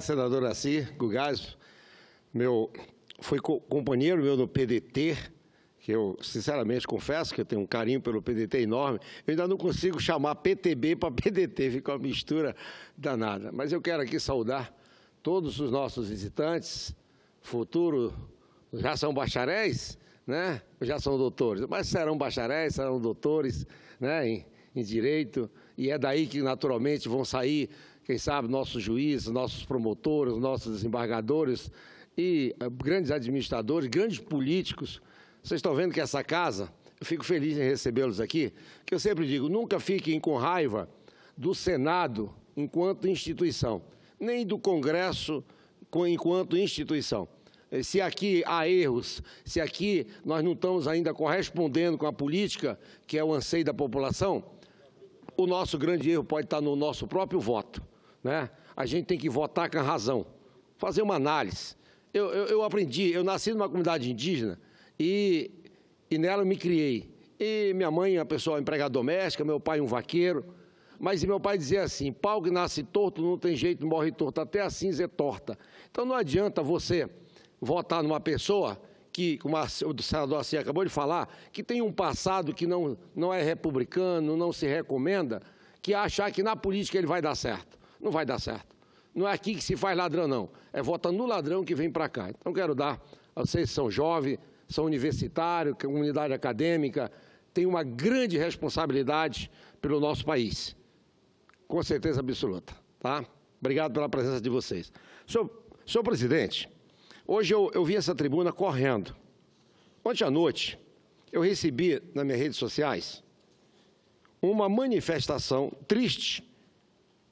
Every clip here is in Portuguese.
senador Assis Gugás, meu, foi co companheiro meu no PDT, que eu sinceramente confesso que eu tenho um carinho pelo PDT enorme, eu ainda não consigo chamar PTB para PDT, fica uma mistura danada. Mas eu quero aqui saudar todos os nossos visitantes, futuro, já são bacharéis, né? já são doutores, mas serão bacharéis, serão doutores né? em, em direito, e é daí que naturalmente vão sair quem sabe, nossos juízes, nossos promotores, nossos desembargadores e eh, grandes administradores, grandes políticos. Vocês estão vendo que essa casa, eu fico feliz em recebê-los aqui, que eu sempre digo, nunca fiquem com raiva do Senado enquanto instituição, nem do Congresso enquanto instituição. Eh, se aqui há erros, se aqui nós não estamos ainda correspondendo com a política, que é o anseio da população, o nosso grande erro pode estar no nosso próprio voto né? a gente tem que votar com a razão, fazer uma análise. Eu, eu, eu aprendi, eu nasci numa comunidade indígena e, e nela eu me criei. E minha mãe é uma pessoa empregada doméstica, meu pai um vaqueiro. Mas meu pai dizia assim: pau que nasce torto não tem jeito, morre torto, até a cinza é torta. Então não adianta você votar numa pessoa que, como o senador assim acabou de falar, que tem um passado que não, não é republicano, não se recomenda, que achar que na política ele vai dar certo. Não vai dar certo. Não é aqui que se faz ladrão, não. É votando no ladrão que vem para cá. Então, quero dar, vocês são jovens, são universitários, é comunidade acadêmica, tem uma grande responsabilidade pelo nosso país. Com certeza absoluta. Tá? Obrigado pela presença de vocês. Senhor, senhor presidente, hoje eu, eu vi essa tribuna correndo. Ontem à noite, eu recebi nas minhas redes sociais uma manifestação triste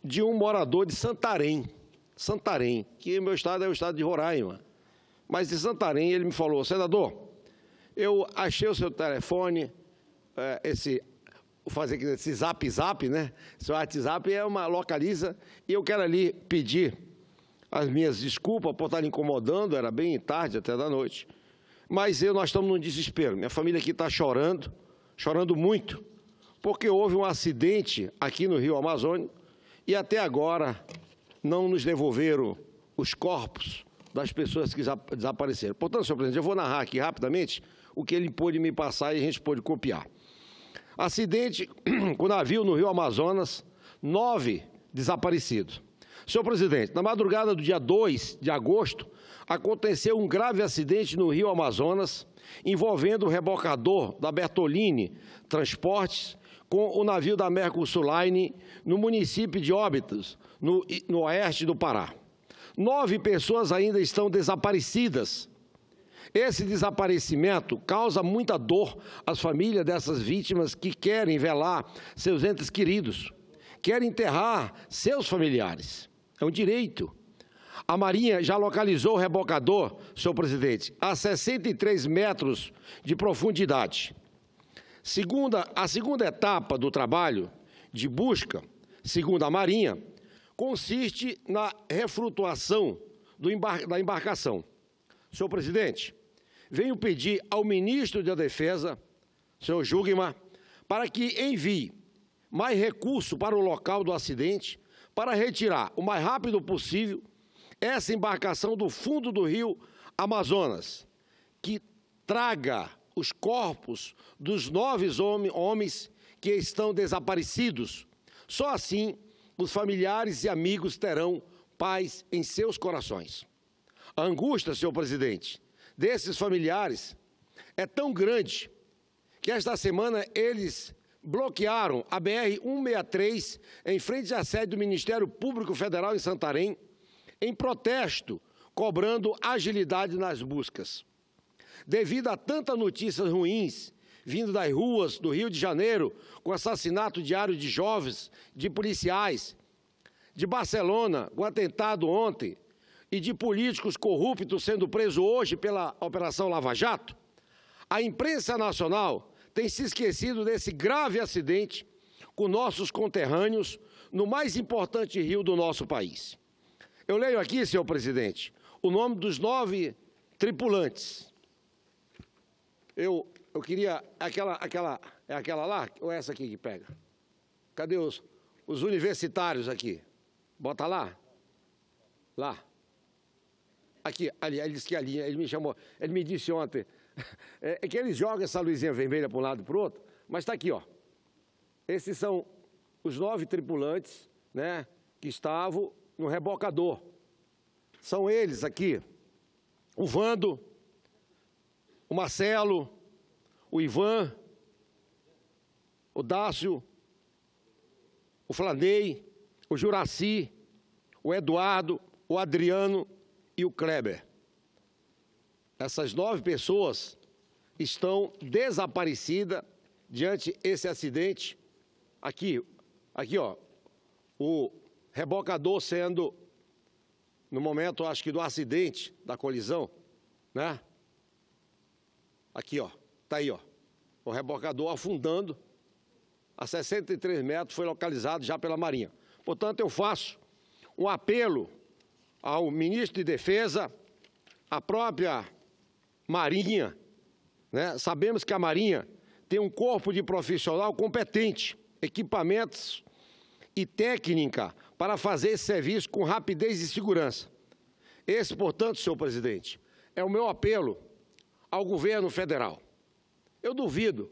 de um morador de Santarém. Santarém, que meu estado é o estado de Roraima. Mas de Santarém ele me falou, senador, eu achei o seu telefone, eh, esse fazer esse zap zap, né? Seu WhatsApp é uma localiza e eu quero ali pedir as minhas desculpas por estar incomodando, era bem tarde até da noite. Mas eu, nós estamos num desespero. Minha família aqui está chorando, chorando muito, porque houve um acidente aqui no Rio Amazônico e até agora não nos devolveram os corpos das pessoas que desapareceram. Portanto, senhor presidente, eu vou narrar aqui rapidamente o que ele pôde me passar e a gente pôde copiar. Acidente com navio no Rio Amazonas, nove desaparecidos. Senhor presidente, na madrugada do dia 2 de agosto, aconteceu um grave acidente no Rio Amazonas envolvendo o rebocador da Bertolini Transportes com o navio da Mercosul Line no município de Óbitos, no, no oeste do Pará. Nove pessoas ainda estão desaparecidas. Esse desaparecimento causa muita dor às famílias dessas vítimas que querem velar seus entes queridos, querem enterrar seus familiares. É um direito. A Marinha já localizou o rebocador, senhor presidente, a 63 metros de profundidade. Segunda, a segunda etapa do trabalho de busca, segundo a Marinha, consiste na reflutuação embar da embarcação. Senhor presidente, venho pedir ao ministro da Defesa, senhor Jugmar, para que envie mais recurso para o local do acidente, para retirar o mais rápido possível essa embarcação do fundo do rio Amazonas, que traga os corpos dos nove homens que estão desaparecidos. Só assim os familiares e amigos terão paz em seus corações. A angústia, senhor presidente, desses familiares é tão grande que esta semana eles bloquearam a BR 163 em frente à sede do Ministério Público Federal em Santarém em protesto, cobrando agilidade nas buscas. Devido a tantas notícias ruins vindo das ruas do Rio de Janeiro, com assassinato diário de jovens, de policiais, de Barcelona, com atentado ontem, e de políticos corruptos sendo presos hoje pela Operação Lava Jato, a imprensa nacional tem se esquecido desse grave acidente com nossos conterrâneos no mais importante rio do nosso país. Eu leio aqui, senhor presidente, o nome dos nove tripulantes eu, eu queria aquela, aquela, é aquela lá ou é essa aqui que pega? Cadê os, os universitários aqui? Bota lá. Lá. Aqui, ali, ele disse que ali, ele me chamou, ele me disse ontem, é, é que eles jogam essa luzinha vermelha para um lado e para o outro, mas está aqui, ó. Esses são os nove tripulantes, né, que estavam no rebocador. São eles aqui, o Vando, o Marcelo, o Ivan, o Dácio, o Flanei, o Juraci, o Eduardo, o Adriano e o Kleber. Essas nove pessoas estão desaparecidas diante esse acidente. Aqui, aqui ó, o rebocador sendo, no momento, acho que do acidente, da colisão, né? Aqui, ó. Tá aí, ó. O rebocador afundando a 63 metros foi localizado já pela Marinha. Portanto, eu faço um apelo ao ministro de Defesa, à própria Marinha. Né? Sabemos que a Marinha tem um corpo de profissional competente, equipamentos e técnica para fazer esse serviço com rapidez e segurança. Esse, portanto, senhor presidente, é o meu apelo ao governo federal. Eu duvido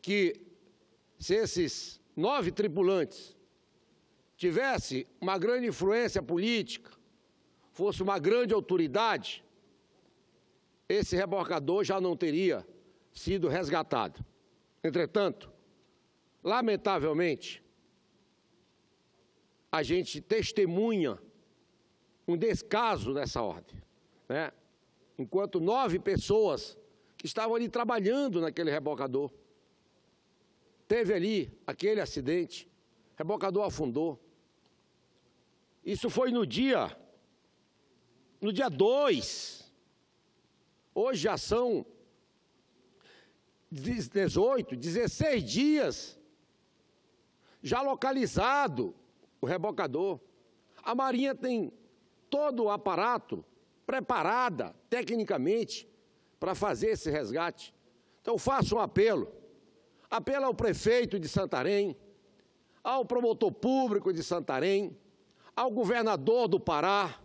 que, se esses nove tripulantes tivesse uma grande influência política, fosse uma grande autoridade, esse rebocador já não teria sido resgatado. Entretanto, lamentavelmente, a gente testemunha um descaso nessa ordem. Né? enquanto nove pessoas que estavam ali trabalhando naquele rebocador. Teve ali aquele acidente, rebocador afundou. Isso foi no dia, no dia 2. Hoje já são 18, 16 dias já localizado o rebocador. A Marinha tem todo o aparato preparada tecnicamente para fazer esse resgate. Então, faço um apelo. Apelo ao prefeito de Santarém, ao promotor público de Santarém, ao governador do Pará,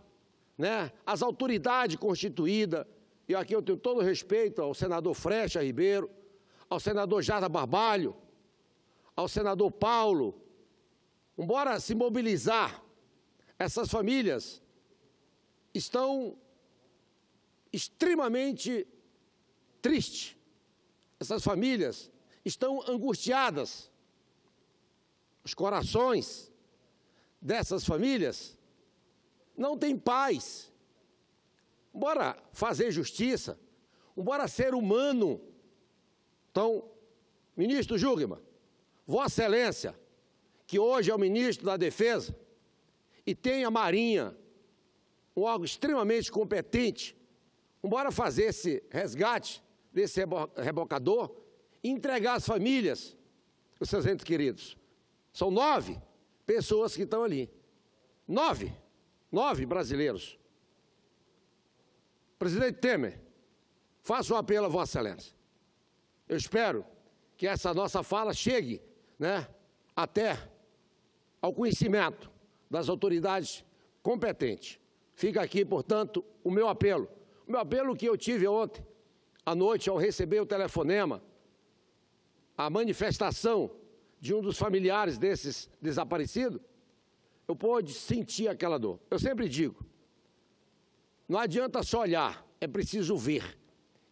né, às autoridades constituídas, e aqui eu tenho todo o respeito ao senador Frecha Ribeiro, ao senador Jada Barbalho, ao senador Paulo. Embora se mobilizar, essas famílias estão extremamente triste. Essas famílias estão angustiadas. Os corações dessas famílias não têm paz. Bora fazer justiça, bora ser humano. Então, ministro Jugman, Vossa Excelência, que hoje é o ministro da Defesa, e tem a Marinha, um órgão extremamente competente Bora fazer esse resgate desse rebocador e entregar às famílias os seus entes queridos. São nove pessoas que estão ali. Nove. Nove brasileiros. Presidente Temer, faço um apelo a Vossa Excelência. Eu espero que essa nossa fala chegue né, até ao conhecimento das autoridades competentes. Fica aqui, portanto, o meu apelo meu apelo que eu tive ontem à noite, ao receber o telefonema, a manifestação de um dos familiares desses desaparecidos, eu pude sentir aquela dor. Eu sempre digo, não adianta só olhar, é preciso ver.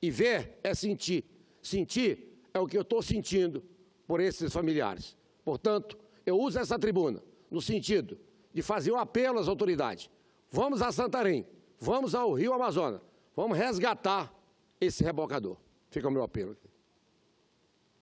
E ver é sentir. Sentir é o que eu estou sentindo por esses familiares. Portanto, eu uso essa tribuna no sentido de fazer um apelo às autoridades. Vamos a Santarém, vamos ao Rio Amazonas, Vamos resgatar esse rebocador. Fica o meu apelo aqui.